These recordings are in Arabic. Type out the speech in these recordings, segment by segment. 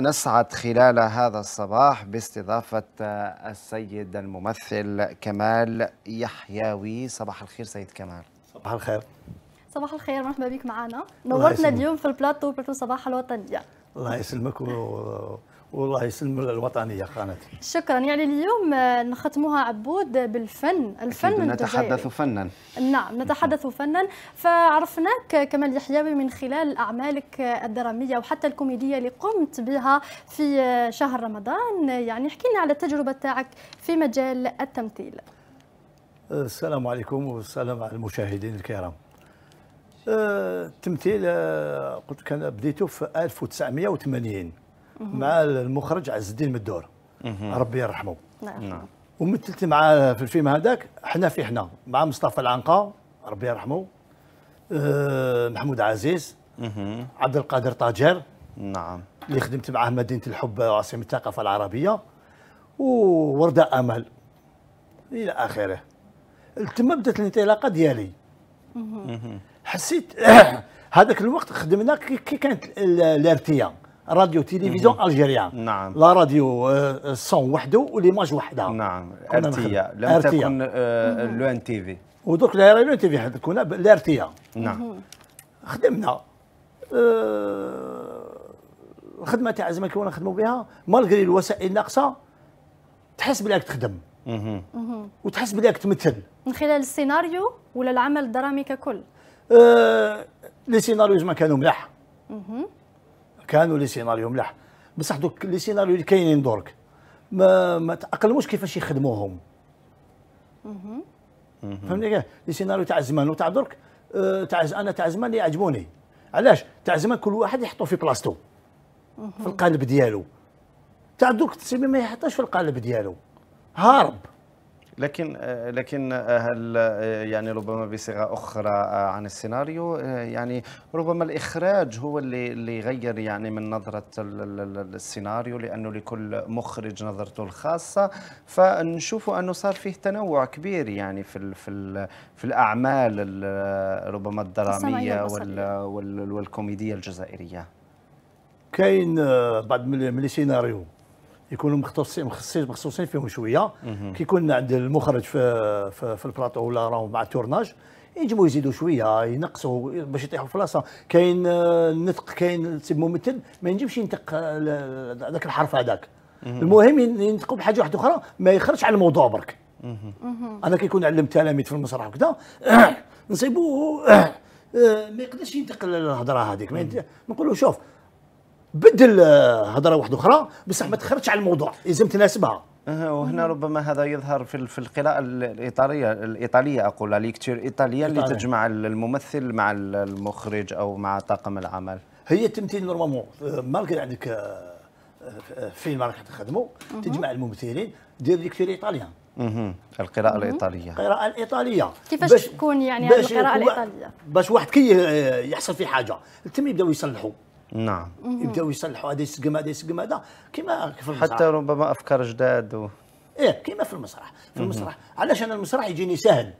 نسعد خلال هذا الصباح باستضافة السيد الممثل كمال يحياوي صباح الخير سيد كمال صباح الخير صباح الخير مرحبا بك معنا نورتنا اليوم في البلاتو بلاتو صباح الوطنية الله يسلمك و... والله يسلم الوطنيه قناتي شكرا يعني اليوم آه، نختمها عبود بالفن الفن نتحدث فنا نعم نتحدث فنا فعرفناك كمال يحيوي من خلال اعمالك الدراميه وحتى الكوميديه اللي قمت بها في آه، شهر رمضان يعني احكي لنا على التجربه تاعك في مجال التمثيل السلام عليكم والسلام على المشاهدين الكرام آه، التمثيل قلت لك انا بديته في 1980 مع المخرج عز الدين مدور ربي يرحمه نعم, نعم. ومثلت مع في الفيلم هذاك حنا في حنا مع مصطفى العنقا ربي يرحمه آه، محمود عزيز عبد القادر طاجر نعم اللي خدمت معاه مدينه الحب عاصمه الثقافه العربيه ووردة امل الى اخره تما بدات الانطلاقه ديالي حسيت هذاك الوقت خدمنا كي كانت الارتيا راديو تيليفزيون الجيريان نعم لا راديو سون آه، وحده وليماج وحده نعم ارتيا لم أرتيا. تكن آه، لو ان تي في ودوك لا لو ان تي في كنا لارتيا نعم خدمنا أه الخدمه تاع زعما كي نخدموا بها مالغري الوسائل الناقصه تحس بلاك تخدم وتحس بلاك تمثل من خلال السيناريو ولا العمل الدرامي ككل؟ آه لي سيناريو زعما كانوا ملاح كانوا لي سيناريو ملاح بصح دوك لي سيناريو اللي كاينين درك ما ما تاقلموش كيفاش يخدموهم فهمتني كاع لي سيناريو تاع زمان وتاع درك آه، تاع انا تاع زمان اللي يعجبوني علاش تاع زمان كل واحد يحطو في بلاصتو في القالب ديالو تاع درك تسيبي ما يحطش في القالب ديالو هارب لكن آه، لكن آه، هل آه، يعني ربما بصيغه اخرى عن السيناريو يعني ربما الاخراج هو اللي اللي غير يعني من نظره السيناريو لانه لكل مخرج نظرته الخاصه فنشوف انه صار فيه تنوع كبير يعني في في في الاعمال ربما الدراميه والكوميديه الجزائريه كاين بعض من السيناريو يكونوا مختصين مخصصين مخصصين فيهم شويه كيكون عند المخرج في في, في البلاطو ولا راهو مع التورناج ينجموا يزيدوا شويه ينقصوا باش يطيحوا في بلاصه كاين النطق آه، كاين ممثل ما ينجمش ينطق آه، ذاك الحرف هذاك المهم ينطقوا بحاجه واحده اخرى ما يخرجش على الموضوع برك انا كيكون علم التلاميذ في المسرح وكذا نصيبوا آه، ما يقدرش ينطق الهضره هذيك نقول له شوف بدل آه، هضره واحده اخرى بصح ما تخرجش على الموضوع لازم تناسبها وهنا ربما هذا يظهر في في القراءة الإيطالية الإيطالية أقول ليكتور إيطالية اللي تجمع الممثل مع المخرج أو مع طاقم العمل هي التمثيل نورمالمون آه، مالك عندك آه، فيلم راك تخدمه تجمع الممثلين دير ليكتور إيطاليان القراءة الإيطالية القراءة الإيطالية كيفاش تكون يعني القراءة الإيطالية باش واحد كي يحصل في حاجة التم يبداو يصلحوا نعم يبداو يصلحوا هذا يسقم هذا يسقم هذا كما في المسرح حتى ربما افكار جداد و... ايه كما في المسرح في المسرح علاش انا المسرح يجيني سهل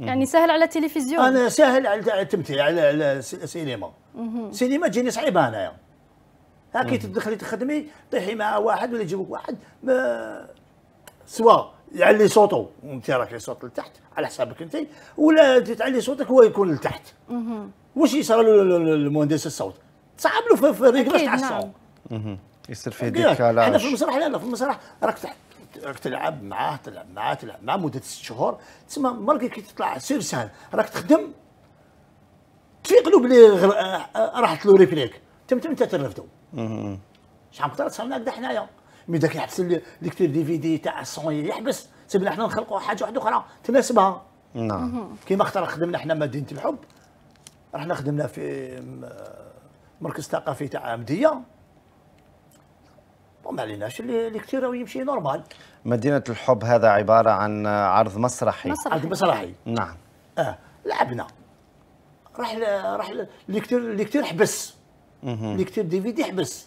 يعني سهل على التلفزيون انا سهل على التمثيل على السينما السينما تجيني صعيبه انايا هاكي تدخلي تخدمي طيحي مع واحد ولا يجيبوك واحد ما سوا يعلي صوته وانت راكي صوت لتحت على حسابك انت ولا تعلي صوتك هو يكون لتحت واش يصرى للمهندس المهندس الصوت صعب له في رجله تاع نعم. في ديك على احنا في المسرح لا لا في المسرح راك راك تلعب معاه تلعب معاه تلعب معاه مده ست شهور تسمى مالك كي تطلع سير سهل راك تخدم تفيق له بلي آه، آه، راحت له ريبليك تم تم تترفدو شحال من صرنا هكذا حنايا مي داك يحبس ليكتير دي في دي تاع الصون يحبس سيبنا حنا نخلقوا حاجه واحده اخرى تناسبها نعم كيما خطر خدمنا حنا مدينه الحب رحنا خدمنا في مركز ثقافي تاع عمديه وما عليناش اللي كثير ويمشي نورمال مدينه الحب هذا عباره عن عرض مسرحي مسرحي عرض مسرحي نعم اه لعبنا راح راح اللي كثير اللي كثير حبس اللي كثير دي في دي حبس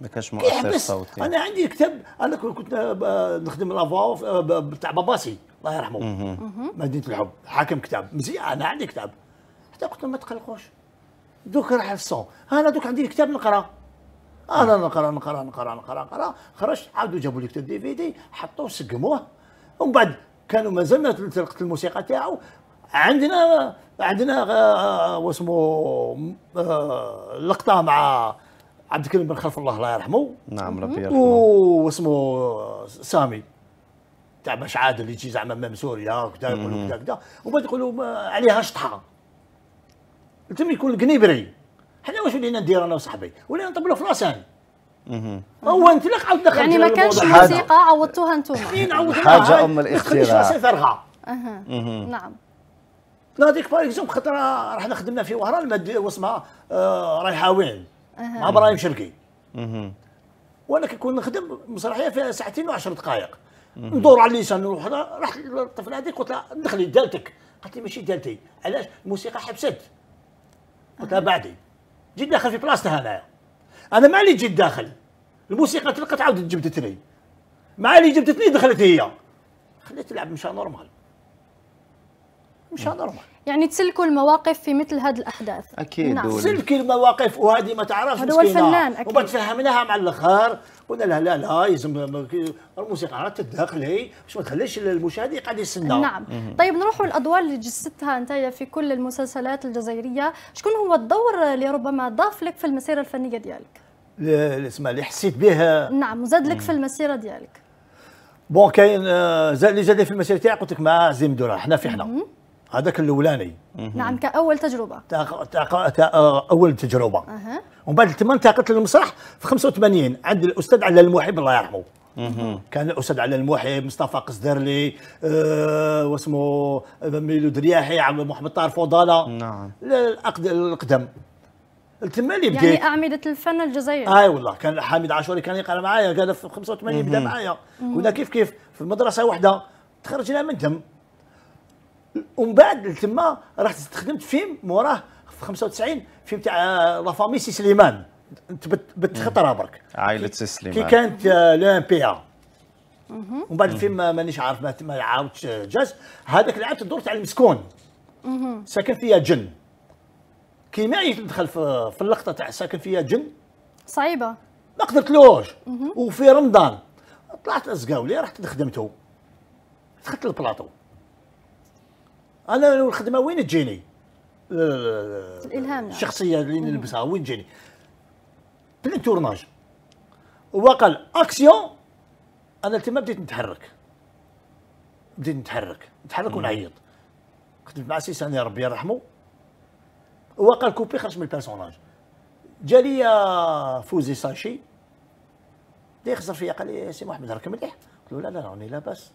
ما كانش مؤثر صوتي انا عندي كتاب انا كنت نخدم لافوا آه، تاع باباسي الله يرحمه مدينه الحب حاكم كتاب مزيان انا عندي كتاب حتى قلت ما تقلقوش دوك راح الصون انا دوك عندي الكتاب نقرا انا نقرا نقرا نقرا نقرا نقرا خرجت عاودوا جابوا لي كتاب دي في دي حطوه سقموه ومن بعد كانوا مازال ما تلقت الموسيقى تاعو عندنا عندنا آه، آه، واسمو آه، لقطه مع عبد الكريم بن خلف الله الله يرحمه نعم ربي يرحمه واسمه سامي تاع باش عادل اللي يجي زعما مام سوريا كذا يقولوا كذا كذا وبعد يقولوا عليها شطحه لازم يكون القنيبري حنا واش ولينا ندير انا وصاحبي ولينا نطبلو في يعني. راسنا هو انت لا عاود دخلت يعني ما كانش موسيقى عوضتوها انتم حاجه ام الاختراع نعم. ما تخليش راسي فارغه نعم نعطيك باغ اكزومبل خطره رحنا خدمنا في وهران واسمها آه وين؟ مع ابراهيم شرقي وانا كنكون نخدم مسرحيه فيها ساعتين وعشر دقائق ندور على الليسان نروح رحت للطفله هذيك قلت لها دخلي دالتك قالت لي ماشي دالتي علاش الموسيقى حبست قلت لها بعدي جيت داخل في بلاصتها انا انا مع لي جيت داخل الموسيقى تلقت عاودت جبدتني مع لي جبدتني دخلت هي خليت تلعب مشان نورمال مش هنرمح يعني تسلكوا المواقف في مثل هذه الاحداث اكيد نعم. سلكي المواقف وهذه ما تعرفش هذا هو الفنان اكيد وما تفهمناها مع الاخر قلنا لها لا لا لازم الموسيقى تدخل هي باش ما تخليش المشاهد يقعد يستنى نعم طيب نروحوا الادوار اللي جسدتها انت في كل المسلسلات الجزائريه شكون هو الدور اللي ربما ضاف لك في المسيره الفنيه ديالك اسمها اللي حسيت بها نعم وزاد لك في المسيره ديالك بون كاين آه، اللي زاد في المسيره تاعي قلت لك مع زيم دورا حنا في حنا هذاك الاولاني نعم كاول تجربه تاق... تاق... تاق... اول تجربه آه، ومن بعد تما انتقلت للمسرح في 85 عند الاستاذ علي المحب الله يرحمه كان الاستاذ علي المحب مصطفى قصدرلي أه واسمه آه، ميلو درياحي محمد طارف وضاله نعم القدم تما اللي يعني بديت يعني اعمده الفن الجزائري آه، اي والله كان حميد عاشوري كان يقرا معايا قال في 85 بدا معايا كنا كيف كيف في مدرسه واحده تخرجنا من تم ومن بعد تما رحت استخدمت فيلم موراه في 95 فيلم تاع آه، لا فامي سي سليمان تبت خطره برك عائله سي سليمان كي كانت آه، لو ام بي ا ومن بعد الفيلم آه، مانيش عارف ما عاودش جاز هذاك لعبت الدور تاع المسكون ساكن فيها جن كي ما يدخل في, في اللقطه تاع ساكن فيها جن صعيبه ما قدرتلوش وفي رمضان طلعت لزقاولي رحت خدمته دخلت للبلاطو انا الخدمه وين تجيني؟ الالهام الشخصيه اللي نلبسها وين تجيني؟ بلي تورناج وقال اكسيون انا تما بديت نتحرك بديت نتحرك نتحرك ونعيط كنت مع سي ساني ربي يرحمه وقال كوبي خرج من البيرسوناج جا لي فوزي ساشي بدا يخزر فيا قال لي سي محمد راك مليح قلت له لا لا راني لاباس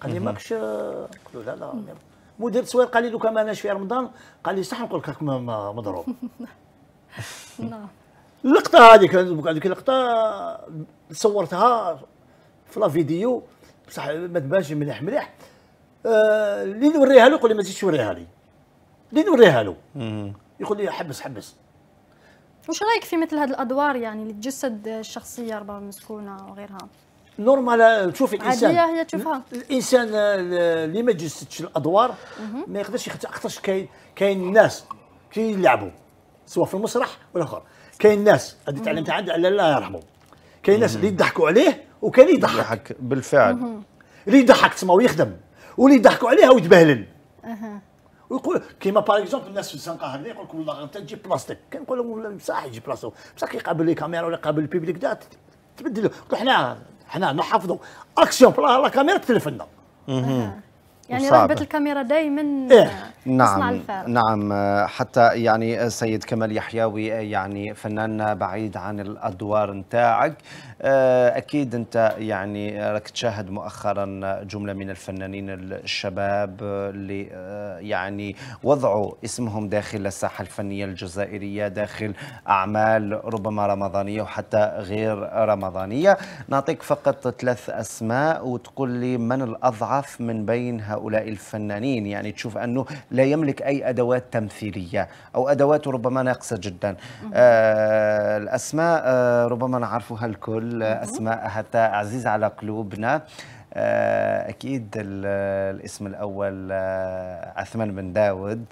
قال لي ماكش قلت له لا لا راني مدير التصوير قال لي دوكا ما في رمضان قال لي صح نقول لك مضروب نعم اللقطه هذيك هذيك اللقطه صورتها في لا فيديو بصح ما تبانش مليح مليح آه، اللي آه نوريها له يقول لي ما تزيدش توريها لي اللي نوريها له يقول لي حبس حبس وش رايك في مثل هذه الادوار يعني اللي تجسد الشخصيه ربما مسكونه وغيرها نورمال تشوف الانسان عاديه هي تشوفها الانسان اللي آه، ما تجسدش الادوار ما يقدرش يختار خاطرش كاين كاين ناس كيلعبوا سواء في المسرح ولا اخر كاين ناس هذا تعلمت عندي على الله يرحمه كاين ناس اللي يضحكوا عليه وكان يضحك يضحك بالفعل اللي يضحك تسمى ويخدم واللي يضحكوا عليه ويتبهلل ويقول كيما باغ اكزومبل الناس في الزنقه هكذا يقول لك والله انت تجيب بلاستيك كنقول لهم صح يجيب بلاستيك بصح كيقابل كاميرا ولا يقابل البيبليك تبدل حنا حنا نحافظوا اكسيون لا كاميرا تلفنا يعني رغبه الكاميرا دائما إيه؟ نعم نعم حتى يعني سيد كمال يحيوي يعني فنان بعيد عن الادوار نتاعك آه، اكيد انت يعني راك تشاهد مؤخرا جمله من الفنانين الشباب اللي آه، يعني وضعوا اسمهم داخل الساحه الفنيه الجزائريه داخل اعمال ربما رمضانيه وحتى غير رمضانيه نعطيك فقط ثلاث اسماء وتقول لي من الاضعف من بين هؤلاء هؤلاء الفنانين يعني تشوف أنه لا يملك أي أدوات تمثيلية أو أدوات ربما ناقصة جدا آه الأسماء آه ربما نعرفها الكل أسماء حتى عزيزة على قلوبنا آه، أكيد الاسم الأول آه، عثمان بن داود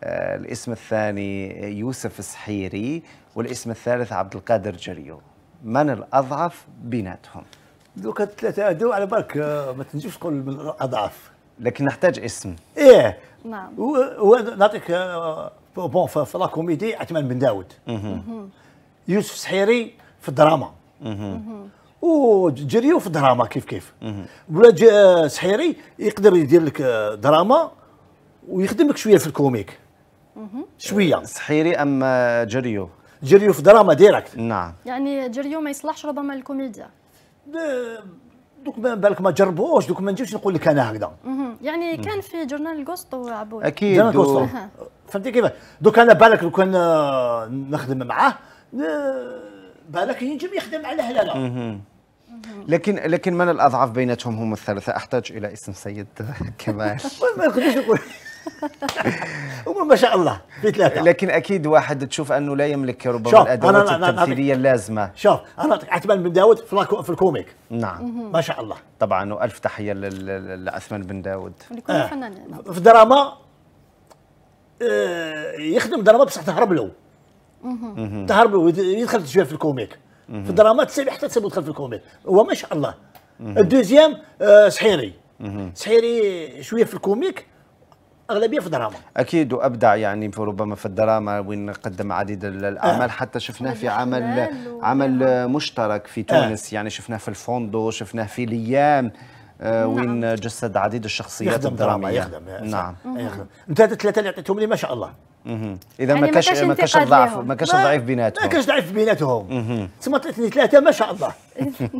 آه، الاسم الثاني يوسف السحيري والاسم الثالث عبد القادر جريو من الأضعف بيناتهم؟ دوكا الثلاثة هذو على بالك ما تنجمش تقول من الأضعف لكن نحتاج اسم ايه نعم نعطيك آه، بون في لا كوميدي عثمان بن داود يوسف سحيري في الدراما وجريو في الدراما كيف كيف ولا آه، سحيري يقدر يدير لك آه، دراما ويخدم لك شويه في الكوميك شويه سحيري ام جريو جريو في دراما ديريكت نعم يعني جريو ما يصلحش ربما للكوميديا دوك ما بالك ما جربوش دوك ما نجيوش نقول لك انا هكذا يعني كان في جورنال الكوستو عبود اكيد جورنال الكوستو فهمتي كيف دوك انا بالك لو كان آه، نخدم معاه بالك ينجم يخدم على هلاله لكن لكن من الاضعف بيناتهم هم الثلاثه احتاج الى اسم سيد كمال ما نقدرش نقول ما شاء الله في ثلاثة لكن أكيد واحد تشوف أنه لا يملك ربما الأدوات أنا التمثيلية اللازمة شوف أنا عثمان بن داود في الكوميك نعم ما شاء الله طبعا وألف تحية لعثمان بن داود لكل آه. فنان في الدراما آه، يخدم دراما بصح تهرب له تهرب له يدخل شوية في الكوميك في الدراما تسيب حتى تسيب يدخل في الكوميك هو ما شاء الله الدوزيام آه، سحيري سحيري شوية في الكوميك اغلبيه في الدراما اكيد وابدع يعني ربما في الدراما وين قدم عديد الاعمال آه. حتى شفناه في عمل عمل آه. مشترك في تونس آه. يعني شفناه في الفوندو شفناه في ليام آه، نعم. وين جسد عديد الشخصيات يخدم الدراميه يخدم نعم يخدم انت الثلاثه اللي عطيتهم لي ما شاء الله اذا يعني ما كانش ما كانش ضعف ما كانش ضعيف بيناتهم ما كانش ضعيف بيناتهم تسمى ثلاثه ما شاء الله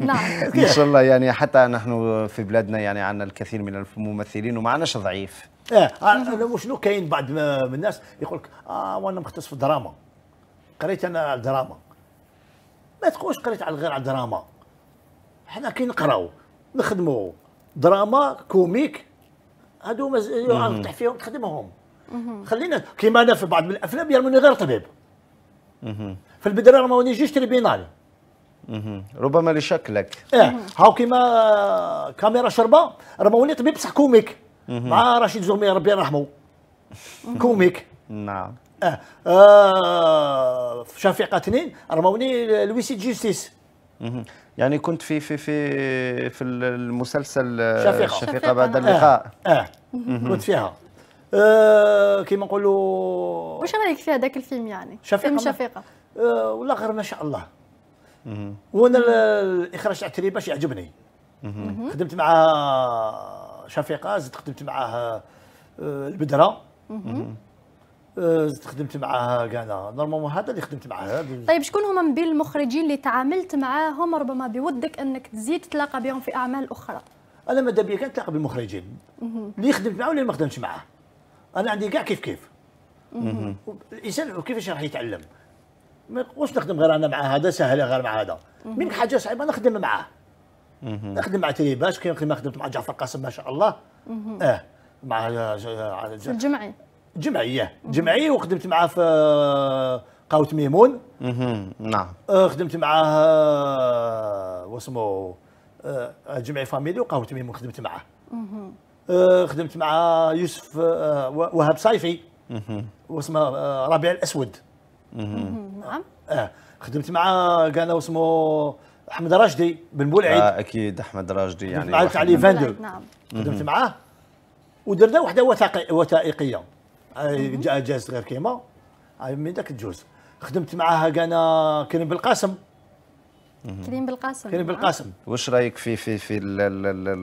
نعم ان شاء الله يعني حتى نحن في بلادنا يعني عندنا الكثير من الممثلين وما عندناش ضعيف إيه، اه شنو كاين بعض من الناس يقول لك اه وانا مختص في الدراما قريت انا على الدراما ما تقولش قريت على غير على الدراما حنا كي نقراو نخدمو دراما كوميك هادو مازال فيهم نخدمهم خلينا كيما انا في بعض من الافلام يرموني غير طبيب في البدايه رموني جيش تريبينال ربما لشكلك اه هاو كيما آه، كاميرا شربه رموني طبيب بصح كوميك مع رشيد زومي ربي يرحمه كوميك نعم اه, آه في شفيقه اثنين رموني لويسي جوستيس يعني كنت في في في في المسلسل شفيقه شفيقه بعد اللقاء اه, آه. كنت فيها آه كيما نقولوا واش رايك في هذاك الفيلم يعني شفيقه فيلم شفيقه آه غير ما شاء الله وانا الاخراج تاع تريباش يعجبني خدمت مع شفيقه زدت خدمت معاه آه، البدره آه، زدت خدمت معاه كاع نورمالمون هذا اللي خدمت معاه طيب شكون هما من بين المخرجين اللي تعاملت معاهم ربما بودك انك تزيد تتلاقى بهم في اعمال اخرى انا ماذا بيا كنتلاقى بالمخرجين اللي خدمت معاه واللي ما خدمتش معاه انا عندي كاع كيف كيف الانسان كيفاش راح يتعلم ما نقولش نخدم غير انا مع هذا سهله غير مع هذا من حاجه صعيبه نخدم معاه نخدم مع تيباس كيما كي خدمت مع جعفر قاسم ما شاء الله اه مع في الجمعي جمعيه جمعي وخدمت معاه في قهوه ميمون نعم اه، خدمت معاه اه، واسمو اه، جمعي فاميلي وقهوه ميمون خدمت معاه اها خدمت مع يوسف وهاب صيفي واسمه ربيع الاسود نعم اه خدمت مع كان واسمه احمد راشدي بن بولعيد آه اكيد احمد راشدي يعني معك علي فاندو نعم خدمت معاه ودرنا وحده وثائقي وثائقيه آه، جاز غير كيما آه، من ذاك الجوز خدمت معاها كان كريم بالقاسم كريم بالقاسم كريم بالقاسم نعم. واش رايك في في في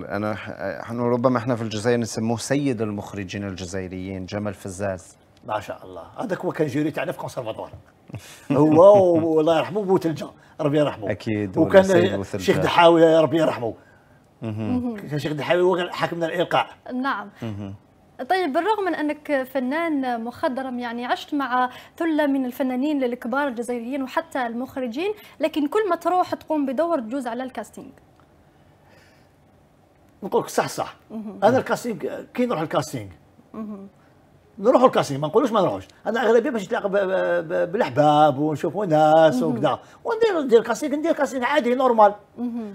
انا احنا ربما احنا في الجزائر نسموه سيد المخرجين الجزائريين جمال فزاز ما شاء الله هذاك هو كان جيري تاعنا في كونسرفاتوار هو والله يرحمه بوتلجا ربي يرحمه اكيد وكان شيخ دحاوي ربي يرحمه كان شيخ دحاوي هو حاكمنا الايقاع نعم طيب بالرغم من انك فنان مخضرم يعني عشت مع ثله من الفنانين الكبار الجزائريين وحتى المخرجين لكن كل ما تروح تقوم بدور تجوز على الكاستينج نقول لك صح صح انا الكاستينج كي نروح الكاستينج نروحوا للكاسين ما نقولوش ما نروحوش انا اغلبيه باش نتلاقى بالاحباب ونشوفوا ناس وكذا وندير ندير كاسين ندير كاسين عادي نورمال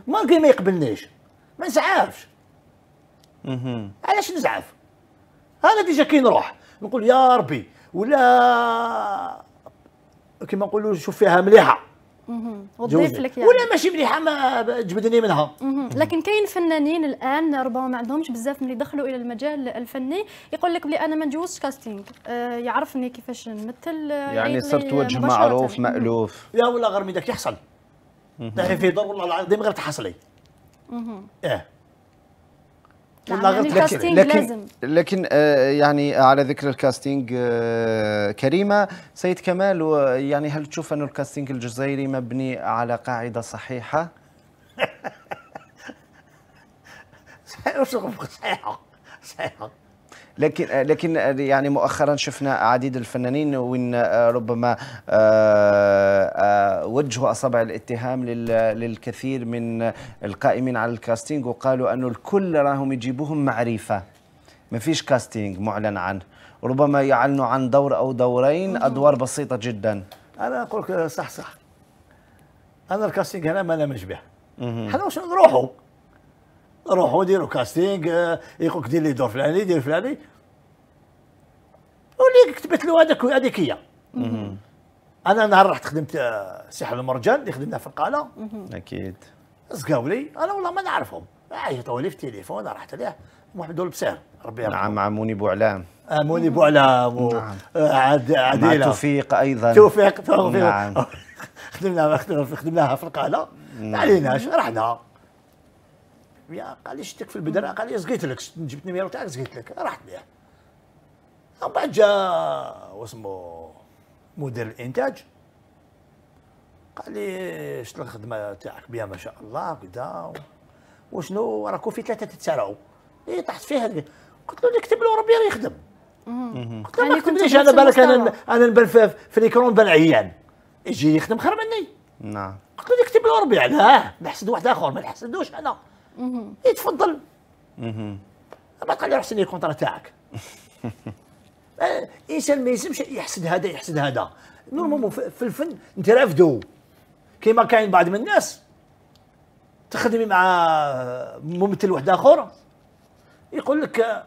مالكي ما يقبلنيش ما نزعفش علاش نزعف انا ديجا كي نروح نقول يا ربي ولا كيما نقولوا شوف فيها مليحه وتضيف لك يعني ولا ماشي مليحه ما جبدني منها لكن كاين فنانين الان ربما ما عندهمش بزاف ملي دخلوا الى المجال الفني يقول لك بلي انا ما نجوزش كاستينغ آه يعرفني كيفاش نمثل آه، يعني صرت وجه معروف مالوف يا ولا غير من داك يحصل تحي في دور والله العظيم غير تحصلي اه يعني يعني لكن لكن لكن, لازم. لكن آه يعني على ذكر الكاستينج آه كريمه سيد كمال يعني هل تشوف أن الكاستينج الجزائري مبني على قاعده صحيحه؟ صحيحه صحيح صحيحه لكن لكن يعني مؤخرا شفنا عديد الفنانين وين آه، ربما آه، آه، وجهوا اصابع الاتهام للكثير من القائمين على الكاستينج وقالوا انه الكل راهم يجيبوهم معرفه ما فيش كاستينج معلن عنه ربما يعلنوا عن دور او دورين ادوار بسيطه جدا انا اقول لك صح صح انا الكاستينج هنا ما نمش به حنا واش نروحوا روحوا ديروا آه، كاستينغ يقولك دير لي دور فلاني دير فلاني واللي كتبت له هذاك هذيك هي انا نهار رحت خدمت آه، سحر المرجان اللي خدمنا في القاله اكيد زقاو لي انا والله ما نعرفهم عيطوا آه، لي في التليفون رحت ليه محمد البصير ربي يرحمه نعم مع موني بوعلام موني بوعلام نعم. عديله مع توفيق ايضا توفيق توفيق نعم خدمناها خدمناها في القاله ما نعم. عليناش رحنا 100 قال لي شتك في البدر قال لي زقيت لك جبت 100 تاعك زقيت لك راحت بها من بعد جا واسمو مدير الانتاج قال لي شنو الخدمه تاعك بها ما شاء الله كذا وشنو راكم في ثلاثه تتسارعوا اي طحت فيها قلت له نكتب له ربي راه يخدم قلت له ما كتبتيش يعني انا بالك انا انا نبان في ليكرون نبان عيان يجي يخدم خير مني نعم قلت له نكتب له ربي علاه نحسد واحد اخر ما نحسدوش انا يتفضل إيه، ما قال لي احسن لي الكونترا تاعك الانسان إيه، ما يلزمش يحسد هذا يحسد هذا نورمالمون في الفن نترافدوا كيما كاين بعض من الناس تخدمي مع ممثل واحد اخر يقول لك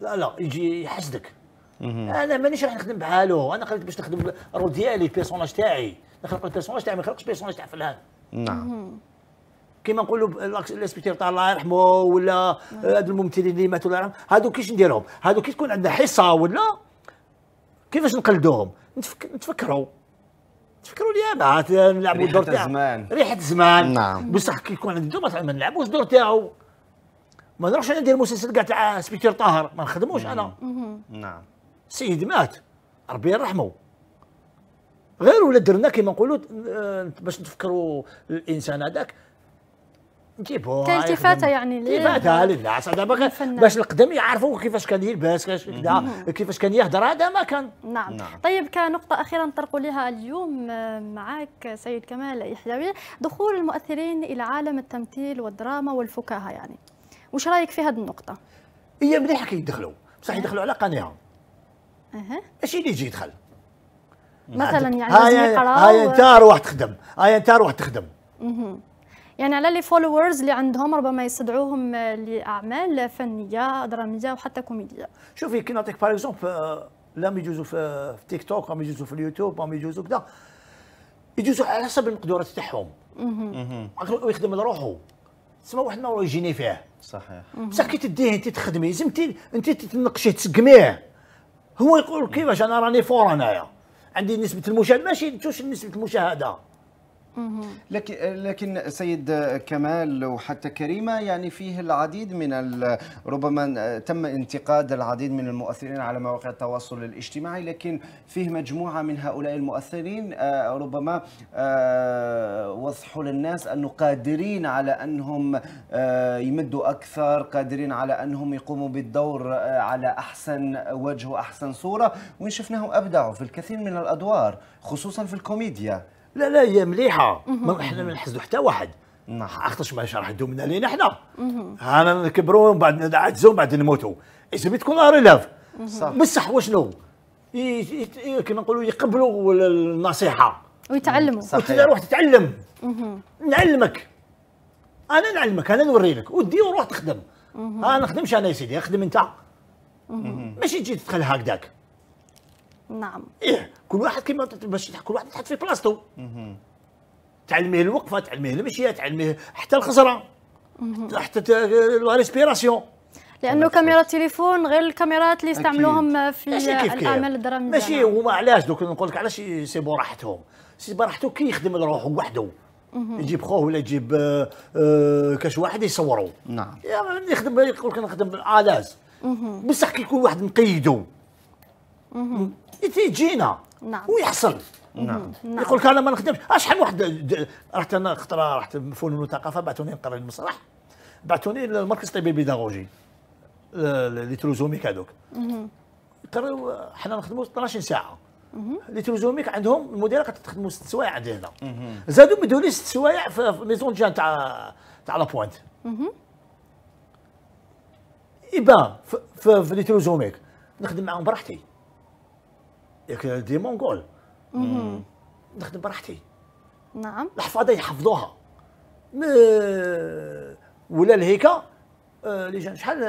لا لا يجي يحسدك انا مانيش راح نخدم بحالو انا خليت باش نخدم الرول ديالي البيرسوناج تاعي نخلق البيرسوناج تاعي ما نخلقش بيرسوناج تاع فلان نعم كيما نقولوا الاسبيتير تاع الله يرحمه ولا آه، هاد الممثلين اللي ماتوا الله يرحمه هادو كيش نديرهم هادو كي تكون عندنا حصه ولا كيفاش نقلدوهم نتفك... نتفكروا تفكروا لي انا نلعبوا الدور تاعو ريحه زمان نعم بصح كي يكون عندي الدور ما نلعبوش الدور تاعو ما نروحش انا ندير مسلسل كاع تاع سبيتير طاهر ما نخدموش انا نعم سيد مات ربي يرحمه غير ولا درنا كيما نقولوا آه، باش نفكروا الانسان هذاك كاين التفاته يعني التفاته للناس هذا باش القدم يعرفوا كيفاش كان يلبس كيفاش كذا كيفاش كان يهضر هذا ما كان نعم, نعم. طيب كنقطه اخيره نطرقوا لها اليوم آه، معك سيد كمال يحيوي دخول المؤثرين الى عالم التمثيل والدراما والفكاهه يعني واش رايك في هذه النقطه هي مليحه كي يدخلوا بصح يدخلوا على قناعه اها ماشي اللي يجي يدخل مثلا يعني يقراوا هاي انت روح تخدم هاي انت روح تخدم يعني على لي فولورز اللي عندهم ربما يستدعوهم آه، لاعمال فنيه دراميه وحتى كوميديه شوفي كي نعطيك باغ اكزومبل لما يجوزوا في تيك توك هم يجوزوا في اليوتيوب هم يجوزوا كذا يجوزوا على حسب المقدورات تاعهم ويخدم لروحو تسمى واحد ما يجيني فيه صحيح بصح كي تديه انت تخدمي لازم انت تنقشيه تسقميه هو يقول كيفاش انا راني فور انايا عندي نسبه المشاهده ماشي توش نسبه المشاهده لكن لكن سيد كمال وحتى كريمه يعني فيه العديد من ربما تم انتقاد العديد من المؤثرين على مواقع التواصل الاجتماعي لكن فيه مجموعه من هؤلاء المؤثرين آه، ربما آه، وضحوا للناس انه قادرين على انهم آه، يمدوا اكثر قادرين على انهم يقوموا بالدور على احسن وجه واحسن صوره وان شفناهم ابدعوا في الكثير من الادوار خصوصا في الكوميديا لا لا هي مليحه ما احنا ما نحسدوا حتى واحد نعم. خاطرش ما شرح دومنا لينا حنا انا نكبروا ومن بعد نعجزوا ومن بعد نموتوا لازم تكون ريلاف بصح واشنو كما نقولوا يقبلوا النصيحه ويتعلموا صحيح روح تتعلم نعلمك انا نعلمك انا نوري لك ودي وروح تخدم انا نخدمش انا يا سيدي اخدم انت ماشي تجي تدخل هكذاك نعم ايه كل واحد كيما باش كل واحد يتحط في بلاصتو تعلميه الوقفه تعلميه المشيه تعلميه حتى الخزره حتى لا ريسبيراسيون لانه كاميرا التليفون غير الكاميرات اللي يستعملوهم في كيف الاعمال الدراميه ماشي هما علاش دوك نقول لك علاش يسيبوا راحتهم سيب راحته كي يخدم لروحه وحده يجيب خوه ولا يجيب آه، آه، كاش واحد يصوروا نعم يعني يخدم يقول لك نخدم الاز بصح كي يكون واحد مقيده جينا نعم ويحصل نعم. نعم يقول لك انا ما نخدمش اشحال واحد رحت انا خطره رحت فنون وثقافه بعثوني نقرا المسرح بعثوني للمركز الطبي البيداغوجي لي تروزوميك هذوك قريو حنا نخدموا 12 ساعه لي تروزوميك عندهم المديره كانت تخدم ست سوايع عندي هنا زادوا مدوا لي ست سوايع في ميزون جان تاع تاع لابوانت يبان في, في, في لي تروزوميك نخدم معاهم براحتي ياك دي مونغول نخدم براحتي نعم الحفاظه يحفظوها م... ولا لهيكا آه، اللي جان شحال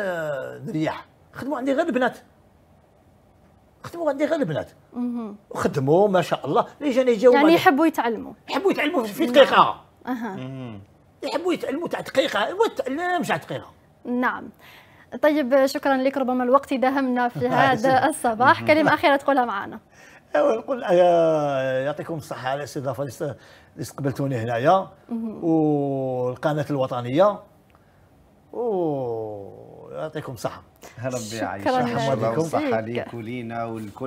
نريح آه، خدموا عندي غير البنات خدموا عندي غير البنات وخدموا ما شاء الله اللي جان يجاوبوا يعني يحبوا يتعلموا يحبوا يتعلموا في نعم. دقيقه اها يحبوا يتعلموا تاع دقيقه هو التعلم تاع دقيقه نعم طيب شكرا لك ربما الوقت داهمنا في هذا الصباح كلمة أخيرة تقولها معنا نقول آه، يعطيكم الصحة على الاستضافة اللي استقبلتوني هنايا والقناة الوطنية و يعطيكم الصحة هلا يعيشك شكرا لكم الصحه ليك ولينا والكل